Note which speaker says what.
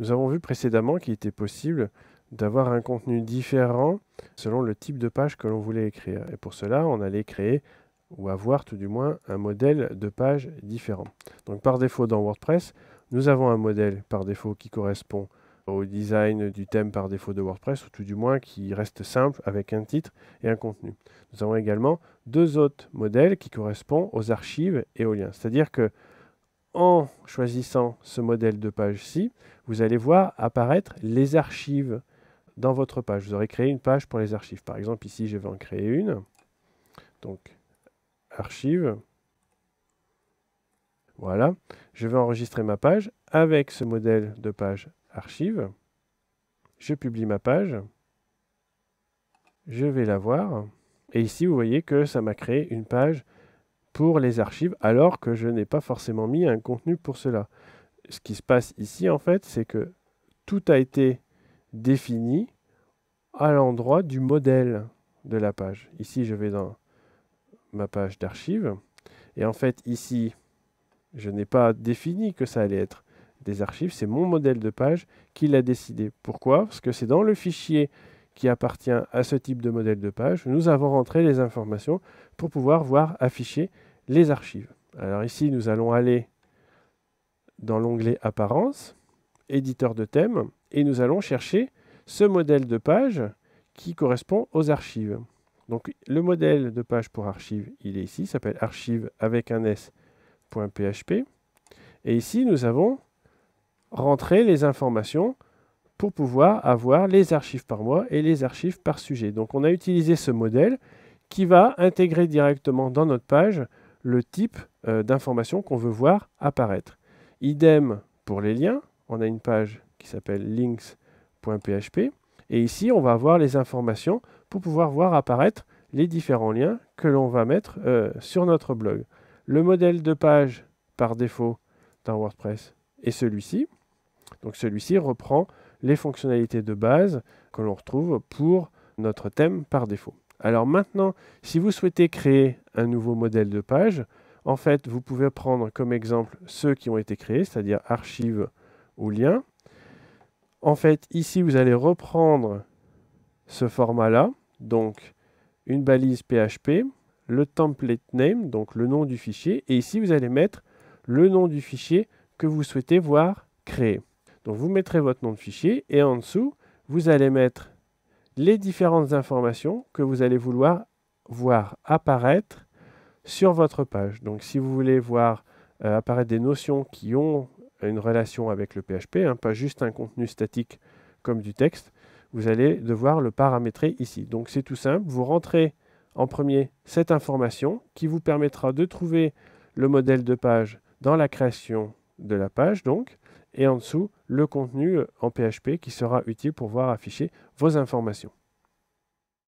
Speaker 1: Nous avons vu précédemment qu'il était possible d'avoir un contenu différent selon le type de page que l'on voulait écrire. Et pour cela, on allait créer ou avoir tout du moins un modèle de page différent. Donc par défaut dans WordPress, nous avons un modèle par défaut qui correspond au design du thème par défaut de WordPress, ou tout du moins qui reste simple avec un titre et un contenu. Nous avons également deux autres modèles qui correspondent aux archives et aux liens. C'est-à-dire que en choisissant ce modèle de page-ci, vous allez voir apparaître les archives dans votre page. Vous aurez créé une page pour les archives. Par exemple, ici, je vais en créer une. Donc, archives. Voilà. Je vais enregistrer ma page avec ce modèle de page archive. Je publie ma page. Je vais la voir. Et ici, vous voyez que ça m'a créé une page pour les archives alors que je n'ai pas forcément mis un contenu pour cela. Ce qui se passe ici en fait, c'est que tout a été défini à l'endroit du modèle de la page. Ici, je vais dans ma page d'archives et en fait ici, je n'ai pas défini que ça allait être des archives, c'est mon modèle de page qui l'a décidé. Pourquoi Parce que c'est dans le fichier qui appartient à ce type de modèle de page, nous avons rentré les informations pour pouvoir voir afficher les archives. Alors ici, nous allons aller dans l'onglet Apparence, éditeur de thème, et nous allons chercher ce modèle de page qui correspond aux archives. Donc le modèle de page pour archives, il est ici, s'appelle archive avec un s.php. Et ici, nous avons rentré les informations pour pouvoir avoir les archives par mois et les archives par sujet. Donc on a utilisé ce modèle qui va intégrer directement dans notre page le type euh, d'information qu'on veut voir apparaître. Idem pour les liens, on a une page qui s'appelle links.php et ici on va avoir les informations pour pouvoir voir apparaître les différents liens que l'on va mettre euh, sur notre blog. Le modèle de page par défaut dans WordPress est celui-ci. Donc celui-ci reprend les fonctionnalités de base que l'on retrouve pour notre thème par défaut. Alors maintenant, si vous souhaitez créer un nouveau modèle de page, en fait, vous pouvez prendre comme exemple ceux qui ont été créés, c'est-à-dire archives ou liens. En fait, ici, vous allez reprendre ce format-là, donc une balise PHP, le template name, donc le nom du fichier, et ici, vous allez mettre le nom du fichier que vous souhaitez voir créé. Donc, vous mettrez votre nom de fichier et en dessous, vous allez mettre les différentes informations que vous allez vouloir voir apparaître sur votre page. Donc si vous voulez voir euh, apparaître des notions qui ont une relation avec le PHP, hein, pas juste un contenu statique comme du texte, vous allez devoir le paramétrer ici. Donc c'est tout simple, vous rentrez en premier cette information qui vous permettra de trouver le modèle de page dans la création de la page donc et en dessous le contenu euh, en PHP qui sera utile pour voir afficher vos informations.